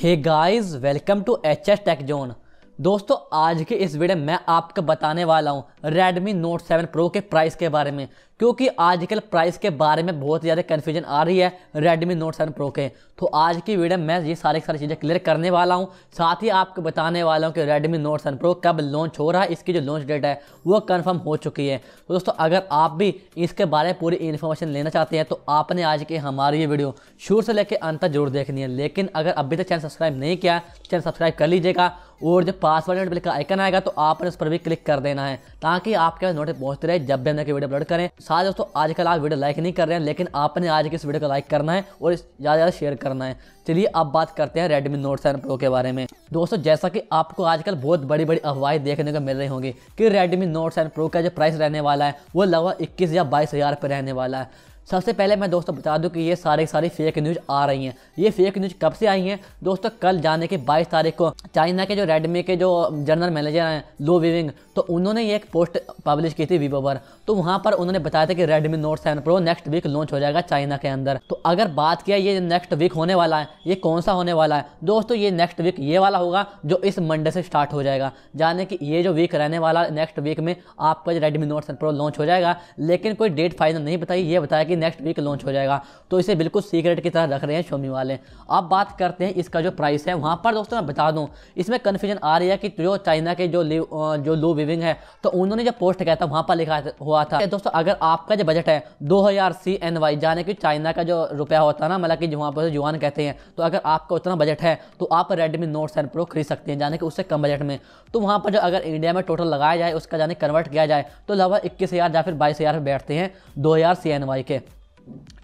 hey guys welcome to H S tech zone दोस्तों आज के इस वीडियो में मैं आपको बताने वाला हूँ Redmi Note 7 Pro के प्राइस के बारे में क्योंकि आजकल प्राइस के बारे में बहुत ज़्यादा कन्फ्यूजन आ रही है रेडमी नोट सेवन प्रो के तो आज की वीडियो में ये सारी सारी चीज़ें क्लियर करने वाला हूँ साथ ही आपको बताने वाला हूँ कि रेडमी नोट सेवन प्रो कब लॉन्च हो रहा है इसकी जो लॉन्च डेट है वो कन्फर्म हो चुकी है तो दोस्तों अगर आप भी इसके बारे में पूरी इन्फॉर्मेशन लेना चाहते हैं तो आपने आज की हमारी ये वीडियो शुरू से लेकर अंत तक जरूर देखनी है लेकिन अगर अभी तक चैनल सब्सक्राइब नहीं किया चैनल सब्सक्राइब कर लीजिएगा और जब पासवर्ड नोट का आइकन आएगा तो आपने उस पर भी क्लिक कर देना है ताकि आपके पास नोटिस पहुंचते रहे जब भी हम वीडियो अपलोड करें साथ दोस्तों आजकल आप वीडियो लाइक नहीं कर रहे हैं लेकिन आपने आज के इस वीडियो को लाइक करना है और ज़्यादा ज़्यादा शेयर करना है चलिए अब बात करते हैं रेडमी नोट सेवन प्रो के बारे में दोस्तों जैसा कि आपको आजकल बहुत बड़ी बड़ी अफवाहें देखने को मिल रही होंगी कि रेडमी नोट सेवन प्रो का जो प्राइस रहने वाला है वो लगभग इक्कीस या बाईस हज़ार पर रहने वाला है सबसे पहले मैं दोस्तों बता दूं कि ये सारी सारी फेक न्यूज़ आ रही हैं ये फेक न्यूज़ कब से आई हैं दोस्तों कल जाने के 22 तारीख को चाइना के जो रेडमी के जो जनरल मैनेजर हैं लो विविंग तो उन्होंने ये एक पोस्ट पब्लिश की थी वीवो पर तो वहाँ पर उन्होंने बताया था कि Redmi note seven pro next week launch हो जाएगा चाइना के अंदर तो अगर बात किया ये नेक्स्ट वीक होने वाला है ये कौन सा होने वाला है दोस्तों ये नेक्स्ट वीक ये वाला होगा जो इस मंडे से स्टार्ट हो जाएगा जाने कि ये जो वीक रहने वाला नेक्स्ट वीक में आपका जो Redmi note seven pro launch हो जाएगा लेकिन कोई डेट फाइनल नहीं बताई ये बताया कि नेक्स्ट वीक लॉन्च हो जाएगा तो इसे बिल्कुल सीक्रेट की तरह रख रहे हैं शोमी वाले अब बात करते हैं इसका जो प्राइस है वहाँ पर दोस्तों मैं बता दूँ इसमें कन्फ्यूजन आ रही है कि जो चाइना के जो जो लू विविंग है तो उन्होंने जो पोस्ट किया था वहाँ पर लिखा हुआ था दोस्तों अगर आपका जो बजट है दो हज़ार सी एन जाने कि चाइना का जो रुपया होता है ना मतलब कि वहाँ पर जुआन कहते हैं तो अगर आपका उतना बजट है तो आप Redmi note seven eleven pro खरीद सकते हैं यानी कि उससे कम बजट में तो वहाँ पर जो अगर इंडिया में टोटल लगाया जाए उसका यानी कन्वर्ट किया जाए तो लगभग इक्कीस हज़ार या फिर बाईस हज़ार बैठते हैं दो हज़ार सी एन वाई के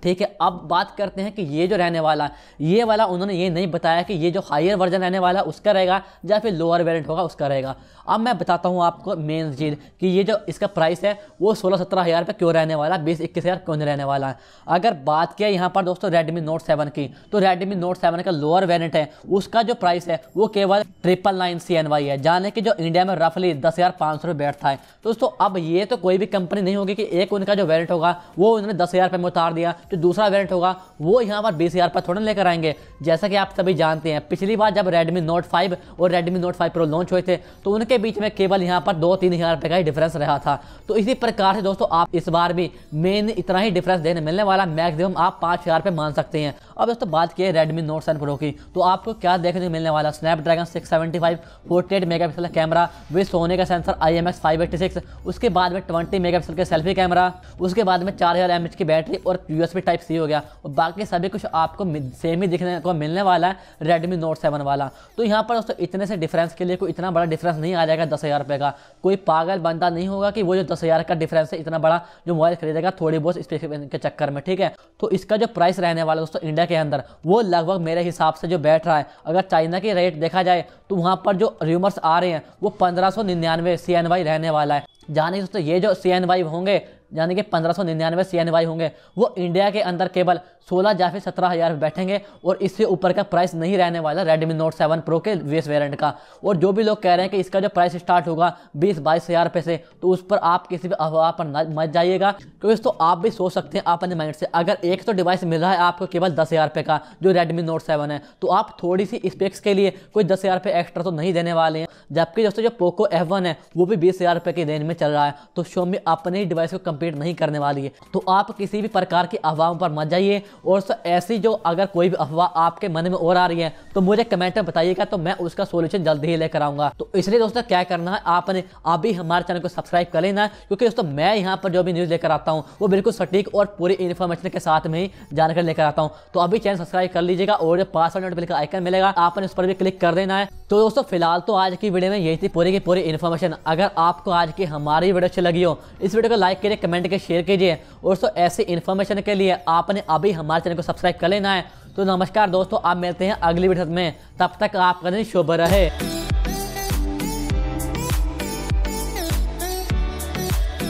ठीक है अब बात करते हैं कि ये जो रहने वाला ये वाला उन्होंने ये नहीं बताया कि ये जो हायर वर्जन रहने वाला उसका रहेगा या फिर लोअर वेरियंट होगा उसका रहेगा अब मैं बताता हूँ आपको मेन चीज़ कि ये जो इसका प्राइस है वो सोलह सत्रह हज़ार रुपये क्यों रहने वाला बीस इक्कीस हज़ार क्यों नहीं रहने वाला है अगर बात किया यहाँ पर दोस्तों रेडमी नोट सेवन की तो रेडमी नोट सेवन का लोअर वेरियंट है उसका जो प्राइस है वो केवल triple nine C N Y है जाने कि जो इंडिया में रफली दस हज़ार पाँच सौ रुपये बैठता है दोस्तों अब ये तो कोई भी कंपनी नहीं होगी कि एक उनका जो वेरियंट होगा वो उन्होंने दस हज़ार रुपये में उतार दिया जो तो दूसरा वेरियंट होगा वो यहाँ पर बीस हज़ार पर थोड़ा लेकर आएंगे जैसा कि आप सभी जानते हैं पिछली बार जब Redmi Note 5 और Redmi Note 5 Pro लॉन्च हुए थे तो उनके बीच में केवल यहाँ पर दो तीन हज़ार रुपये का ही डिफरेंस रहा था तो इसी प्रकार से दोस्तों आप इस बार भी मेन इतना ही डिफरेंस देने मिलने वाला मैक्सिमम आप पाँच हज़ार रुपये मान सकते हैं अब दोस्तों बात की है रेडमी नोट सेवन प्रो की तो आपको क्या देखने को मिलने वाला Snapdragon six seventy five forty eight mega pixel camera with Sony का sensor I M X five eighty six उसके बाद में ट्वेंटी मेगा पिक्सल का सेल्फी कैमरा उसके बाद में चार हज़ार एम एच की बैटरी और यू एस टाइप सी हो गया और बाकी सभी कुछ आपको सेम ही दिखने को मिलने वाला है रेडमी नोट सेवन वाला तो यहाँ पर दोस्तों इतने से डिफरेंस के लिए कोई इतना बड़ा डिफरेंस नहीं आ जाएगा दस हज़ार रुपये का कोई पागल बनता नहीं होगा कि वो जो दस हज़ार का डिफरेंस है इतना बड़ा जो मोबाइल खरीदेगा थोड़ी बहुत स्पेसिफिक के चक्कर में ठीक है तो इसका जो प्राइस रहने वाला दोस्तों इंडिया के अंदर वो लगभग मेरे हिसाब से जो बैठ रहा है अगर चाइना की रेट देखा जाए तो वहाँ पर जो र्यूमर्स आ रहे हैं वो पंद्रह सौ निन्यानवे सी रहने वाला है जाने दोस्तों ये जो सी होंगे यानी कि पंद्रह सौ निन्यानवे सी एन वाई होंगे वो इंडिया के अंदर केवल सोलह या फिर सत्रह हज़ार बैठेंगे और इससे ऊपर का प्राइस नहीं रहने वाला रेडमी नोट सेवन प्रो के वेस वेरियंट का और जो भी लोग कह रहे हैं कि इसका जो प्राइस स्टार्ट होगा बीस बाईस हज़ार रुपये से तो उस पर आप किसी भी अफवाह पर मत जाइएगा क्योंकि तो आप भी सोच सकते हैं अपने माइंड से अगर एक तो डिवाइस मिल रहा है आपको केवल दस हज़ार रुपये का जो रेडमी नोट सेवन है तो आप थोड़ी सी स्पेक्स के लिए कोई दस हज़ार रुपये एक्स्ट्रा तो नहीं देने वाले हैं जबकि दोस्तों जो पोको एफ है वो भी बीस हज़ार रुपये की रेंज में चल रहा है तो में अपने ही डिवाइस को कंप्लीट नहीं करने वाली है तो आप किसी भी प्रकार की अफवाहों पर मत जाइए और ऐसी जो अगर कोई भी अफवाह आपके मन में और आ रही है तो मुझे कमेंट में बताइएगा तो मैं उसका सोल्यूशन जल्दी ही लेकर आऊंगा तो इसलिए दोस्तों क्या करना है आपने अभी हमारे चैनल को सब्सक्राइब कर लेना क्योंकि दोस्तों मैं यहाँ पर जो भी न्यूज़ लेकर आता हूँ वो बिल्कुल सटीक और पूरी इन्फॉर्मेशन के साथ में ही जानकारी लेकर आता हूँ तो अभी चैनल सब्सक्राइब कर लीजिएगा और जो पास नोटिफिकेशन का आइकन मिलेगा आपने उस पर भी क्लिक कर देना है तो दोस्तों फिलहाल तो आज की वीडियो में यही थी पूरी की पूरी इन्फॉर्मेशन अगर आपको आज की हमारी वीडियो अच्छी लगी हो इस वीडियो को लाइक करिए कमेंट के शेयर कीजिए और दोस्तों ऐसे इन्फॉर्मेशन के लिए आपने अभी हमारे चैनल को सब्सक्राइब कर लेना है तो नमस्कार दोस्तों आप मिलते हैं अगली वीडियो में तब तक आपका दिन शुभ रहे